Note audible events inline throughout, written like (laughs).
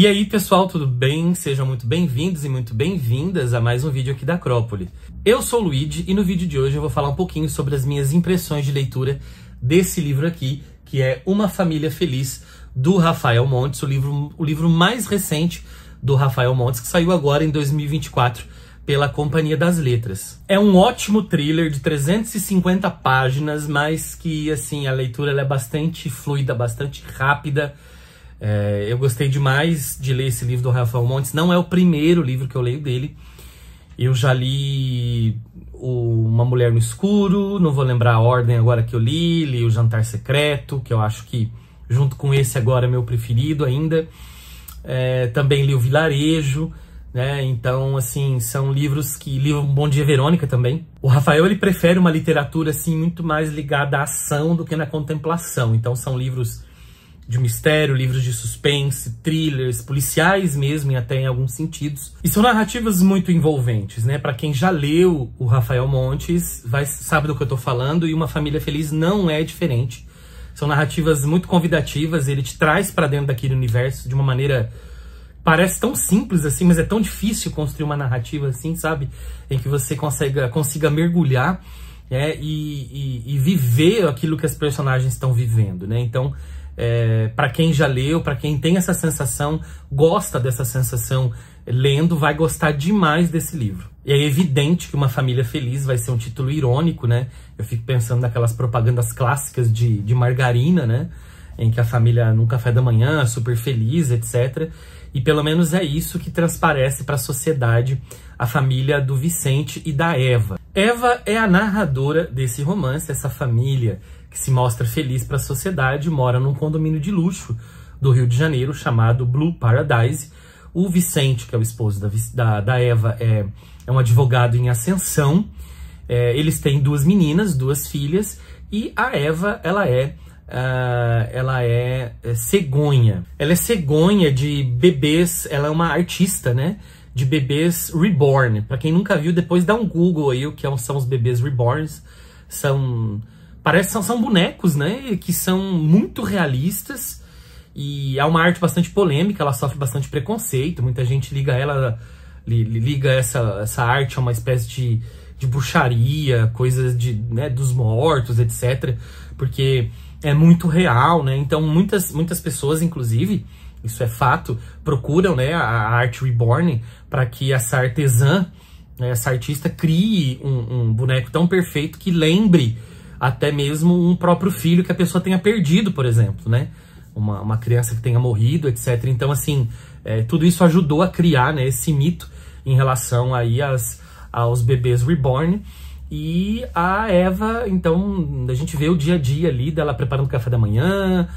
E aí, pessoal, tudo bem? Sejam muito bem-vindos e muito bem-vindas a mais um vídeo aqui da Acrópole. Eu sou o Luigi e no vídeo de hoje eu vou falar um pouquinho sobre as minhas impressões de leitura desse livro aqui, que é Uma Família Feliz, do Rafael Montes, o livro, o livro mais recente do Rafael Montes, que saiu agora em 2024 pela Companhia das Letras. É um ótimo thriller de 350 páginas, mas que assim a leitura é bastante fluida, bastante rápida, é, eu gostei demais de ler esse livro do Rafael Montes. Não é o primeiro livro que eu leio dele. Eu já li o Uma Mulher no Escuro, não vou lembrar a ordem agora que eu li, li O Jantar Secreto, que eu acho que, junto com esse agora, é meu preferido ainda. É, também li O Vilarejo, né? Então, assim, são livros que... Li o Bom Dia Verônica também. O Rafael, ele prefere uma literatura, assim, muito mais ligada à ação do que na contemplação. Então, são livros de mistério, livros de suspense, thrillers, policiais mesmo, e até em alguns sentidos. E são narrativas muito envolventes, né? Para quem já leu o Rafael Montes, vai, sabe do que eu tô falando, e Uma Família Feliz não é diferente. São narrativas muito convidativas, ele te traz para dentro daquele universo de uma maneira parece tão simples assim, mas é tão difícil construir uma narrativa assim, sabe? Em que você consiga, consiga mergulhar é, e, e, e, viver aquilo que as personagens estão vivendo, né? Então, é, para quem já leu, para quem tem essa sensação, gosta dessa sensação lendo, vai gostar demais desse livro. E é evidente que Uma Família Feliz vai ser um título irônico, né? Eu fico pensando naquelas propagandas clássicas de, de margarina, né? Em que a família no café da manhã, super feliz, etc. E pelo menos é isso que transparece para a sociedade a família do Vicente e da Eva. Eva é a narradora desse romance, essa família que se mostra feliz para a sociedade, mora num condomínio de luxo do Rio de Janeiro chamado Blue Paradise. O Vicente, que é o esposo da, da, da Eva, é, é um advogado em ascensão. É, eles têm duas meninas, duas filhas, e a Eva, ela é Uh, ela é, é cegonha. Ela é cegonha de bebês, ela é uma artista, né? de bebês reborn. Para quem nunca viu, depois dá um Google aí o que é são os bebês reborns. São parece são, são bonecos, né, que são muito realistas e é uma arte bastante polêmica, ela sofre bastante preconceito, muita gente liga ela li, liga essa essa arte a uma espécie de, de bruxaria, coisas de, né, dos mortos, etc, porque é muito real, né? Então muitas muitas pessoas inclusive isso é fato, procuram né, a Art Reborn para que essa artesã, né, essa artista, crie um, um boneco tão perfeito que lembre até mesmo um próprio filho que a pessoa tenha perdido, por exemplo, né? Uma, uma criança que tenha morrido, etc. Então, assim, é, tudo isso ajudou a criar né, esse mito em relação aí às, aos bebês reborn. E a Eva, então, a gente vê o dia a dia ali dela preparando o café da manhã,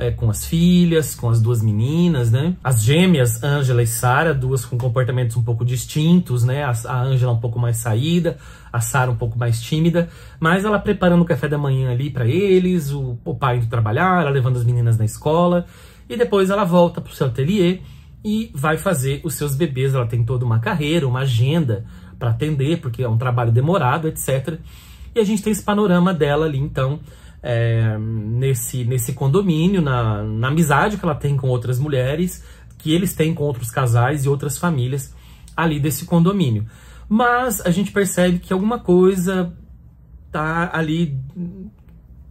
é, com as filhas, com as duas meninas, né? As gêmeas, Angela e Sara, duas com comportamentos um pouco distintos, né? A Angela um pouco mais saída, a Sara um pouco mais tímida, mas ela preparando o café da manhã ali para eles, o, o pai indo trabalhar, ela levando as meninas na escola, e depois ela volta pro seu ateliê e vai fazer os seus bebês. Ela tem toda uma carreira, uma agenda para atender, porque é um trabalho demorado, etc. E a gente tem esse panorama dela ali, então, é, nesse, nesse condomínio, na, na amizade que ela tem com outras mulheres, que eles têm com outros casais e outras famílias ali desse condomínio. Mas a gente percebe que alguma coisa tá ali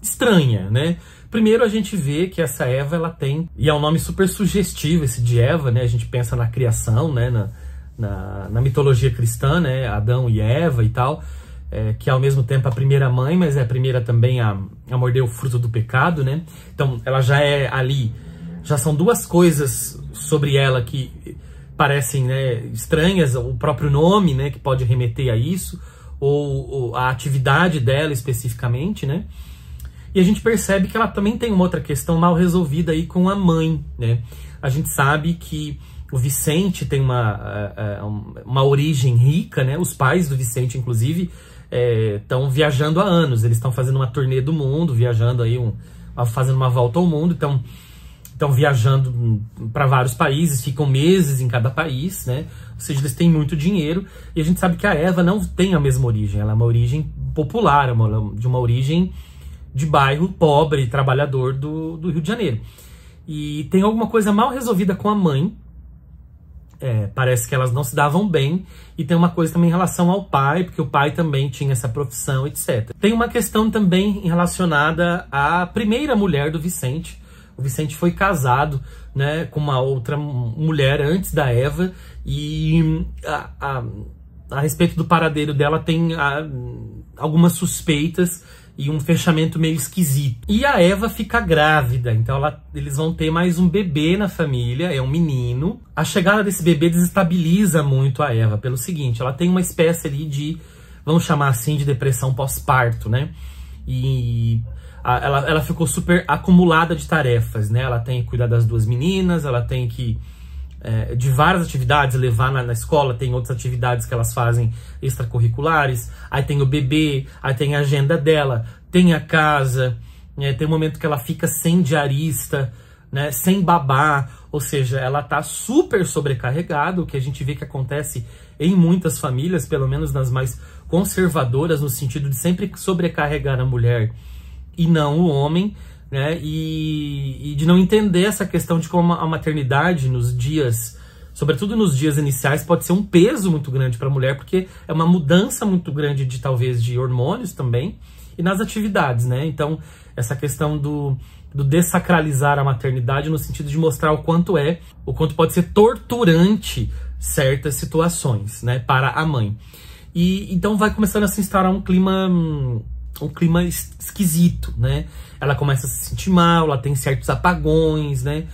estranha, né? Primeiro a gente vê que essa Eva ela tem e é um nome super sugestivo esse de Eva, né? A gente pensa na criação, né? Na, na, na mitologia cristã, né? Adão e Eva e tal é, que é ao mesmo tempo a primeira mãe, mas é a primeira também a, a morder o fruto do pecado, né? Então ela já é ali, já são duas coisas sobre ela que parecem né, estranhas, o próprio nome, né, que pode remeter a isso, ou, ou a atividade dela especificamente, né? E a gente percebe que ela também tem uma outra questão mal resolvida aí com a mãe, né? A gente sabe que o Vicente tem uma, eh, eh, uma origem rica, né? Os pais do Vicente, inclusive, estão é, viajando há anos. Eles estão fazendo uma turnê do mundo, viajando aí, um, fazendo uma volta ao mundo. Então, estão viajando hum, para vários países, ficam meses em cada país, né? Ou seja, eles têm muito dinheiro. E a gente sabe que a Eva não tem a mesma origem. Ela é uma origem popular, é uma, de uma origem de bairro pobre, trabalhador do, do Rio de Janeiro. E tem alguma coisa mal resolvida com a mãe, é, parece que elas não se davam bem e tem uma coisa também em relação ao pai, porque o pai também tinha essa profissão, etc. Tem uma questão também relacionada à primeira mulher do Vicente. O Vicente foi casado né, com uma outra mulher antes da Eva e hum, a, a, a respeito do paradeiro dela tem a, ah, algumas suspeitas e um fechamento meio esquisito. E a Eva fica grávida, então ela, eles vão ter mais um bebê na família, é um menino. A chegada desse bebê desestabiliza muito a Eva, pelo seguinte, ela tem uma espécie ali de, vamos chamar assim, de depressão pós-parto, né? E a, ela, ela ficou super acumulada de tarefas, né? Ela tem que cuidar das duas meninas, ela tem que é, de várias atividades, levar na, na, escola, tem outras atividades que elas fazem extracurriculares, aí tem o bebê, aí tem a agenda dela, tem a casa, né, tem um momento que ela fica sem diarista, né, sem babá, ou seja, ela está super sobrecarregada, o que a gente vê que acontece em muitas famílias, pelo menos nas mais conservadoras, no sentido de sempre sobrecarregar a mulher e não o homem, né? E, e de não entender essa questão de como a maternidade nos dias sobretudo nos dias iniciais, pode ser um peso muito grande para a mulher, porque é uma mudança muito grande de talvez de hormônios também e nas atividades, né? Então, essa questão do, do desacralizar a maternidade no sentido de mostrar o quanto é, o quanto pode ser torturante certas situações, né, para a mãe. E então vai começando a se instaurar um clima hum, um clima esquisito, né? Ela começa a se sentir mal, ela tem certos apagões, né?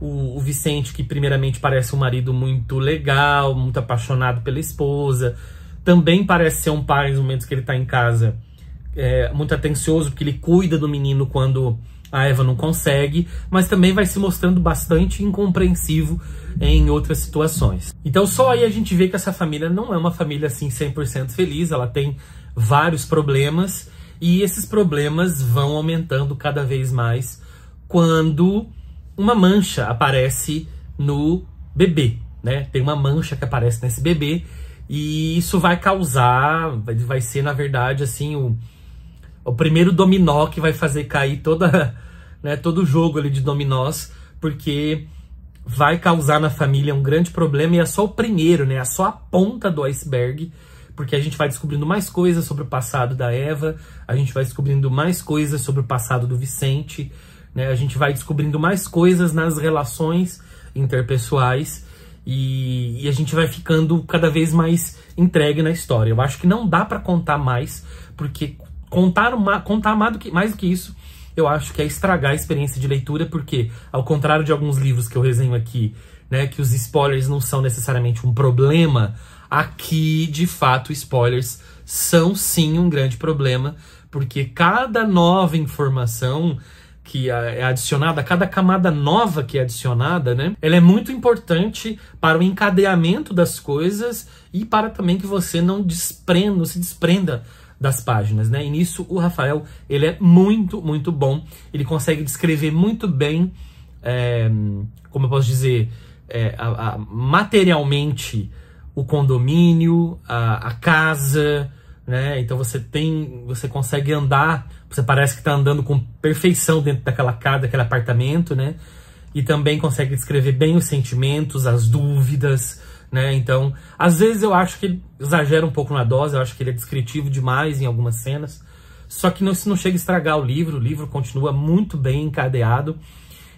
O, o, Vicente, que primeiramente parece um marido muito legal, muito apaixonado pela esposa, também parece ser um pai nos momentos que ele tá em casa é, muito atencioso, porque ele cuida do menino quando a Eva não consegue, mas também vai se mostrando bastante incompreensivo em outras situações. Então só aí a gente vê que essa família não é uma família assim 100% feliz, ela tem vários problemas e esses problemas vão aumentando cada vez mais quando uma mancha aparece no bebê, né? Tem uma mancha que aparece nesse bebê e isso vai causar, vai ser na verdade assim o, o primeiro dominó que vai fazer cair toda, (laughs) né, todo o jogo ali de dominós, porque vai causar na família um grande problema e é só o primeiro, né? É só a ponta do iceberg porque a gente vai descobrindo mais coisas sobre o passado da Eva, a gente vai descobrindo mais coisas sobre o passado do Vicente, né? A gente vai descobrindo mais coisas nas relações interpessoais e, e, a gente vai ficando cada vez mais entregue na história. Eu acho que não dá para contar mais, porque contar, uma, contar mais, do que, mais do que isso, eu acho que é estragar a experiência de leitura, porque, ao contrário de alguns livros que eu resenho aqui, né, que os spoilers não são necessariamente um problema, Aqui, de fato, spoilers são sim um grande problema, porque cada nova informação que é, é adicionada, cada camada nova que é adicionada, né? Ela é muito importante para o encadeamento das coisas e para também que você não desprenda, não se desprenda das páginas, né? E nisso o Rafael, ele é muito, muito bom. Ele consegue descrever muito bem, é, como eu posso dizer, é, a, a, materialmente o condomínio, a, a casa, né? Então você tem, você consegue andar, você parece que está andando com perfeição dentro daquela casa, daquele apartamento, né? E também consegue descrever bem os sentimentos, as dúvidas, né? Então, às vezes eu acho que ele exagera um pouco na dose, eu acho que ele é descritivo demais em algumas cenas. Só que não, isso não chega a estragar o livro, o livro continua muito bem encadeado.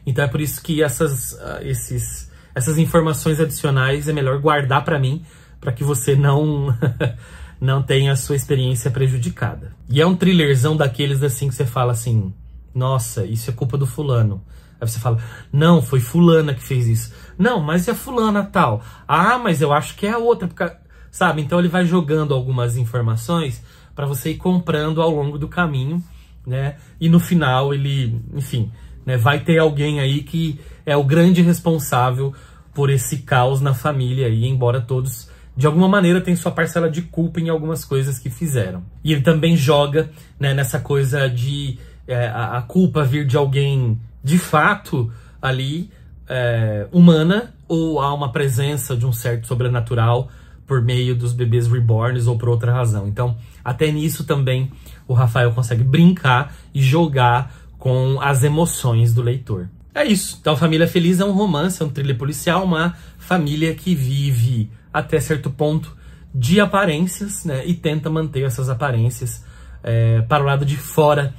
Então é por isso que essas, ah, esses essas informações adicionais é melhor guardar para mim, para que você não (laughs) não tenha a sua experiência prejudicada. E é um thrillerzão daqueles assim que você fala assim: "Nossa, isso é culpa do fulano". Aí você fala: "Não, foi fulana que fez isso". "Não, mas é fulana tal". "Ah, mas eu acho que é a outra", porque... sabe? Então ele vai jogando algumas informações para você ir comprando ao longo do caminho, né? E no final ele, enfim, né? Vai ter alguém aí que é o grande responsável por esse caos na família aí, embora todos de alguma maneira tenham sua parcela de culpa em algumas coisas que fizeram. E ele também joga né, nessa coisa de é, a, culpa vir de alguém de fato ali é, humana ou há uma presença de um certo sobrenatural por meio dos bebês reborns ou por outra razão. Então, até nisso também o Rafael consegue brincar e jogar com as emoções do leitor. É isso. Então, Família Feliz é um romance, é um thriller policial, uma família que vive até certo ponto de aparências, né? E tenta manter essas aparências é, para o lado de fora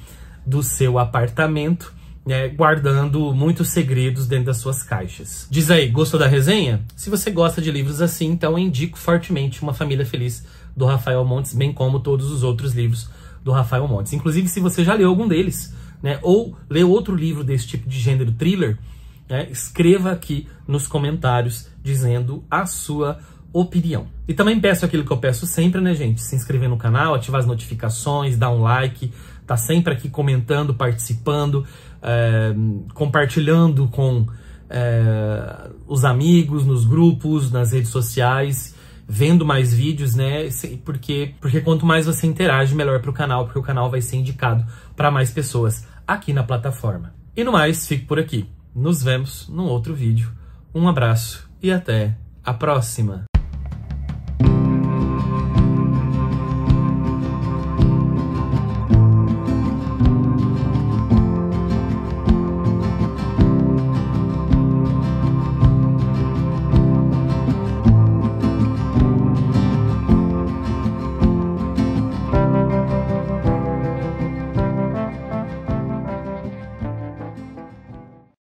do seu apartamento, né, guardando muitos segredos dentro das suas caixas. Diz aí, gostou da resenha? Se você gosta de livros assim, então indico fortemente Uma Família Feliz do Rafael Montes, bem como todos os outros livros do Rafael Montes. Inclusive, se você já leu algum deles, né, ou ler outro livro desse tipo de gênero thriller, né, escreva aqui nos comentários dizendo a sua opinião. E também peço aquilo que eu peço sempre, né, gente? Se inscrever no canal, ativar as notificações, dar um like, tá sempre aqui comentando, participando, é, compartilhando com é, os amigos, nos grupos, nas redes sociais vendo mais vídeos, né? Porque, porque quanto mais você interage, melhor para o canal, porque o canal vai ser indicado para mais pessoas aqui na plataforma. E no mais, fico por aqui. Nos vemos num outro vídeo. Um abraço e até a próxima!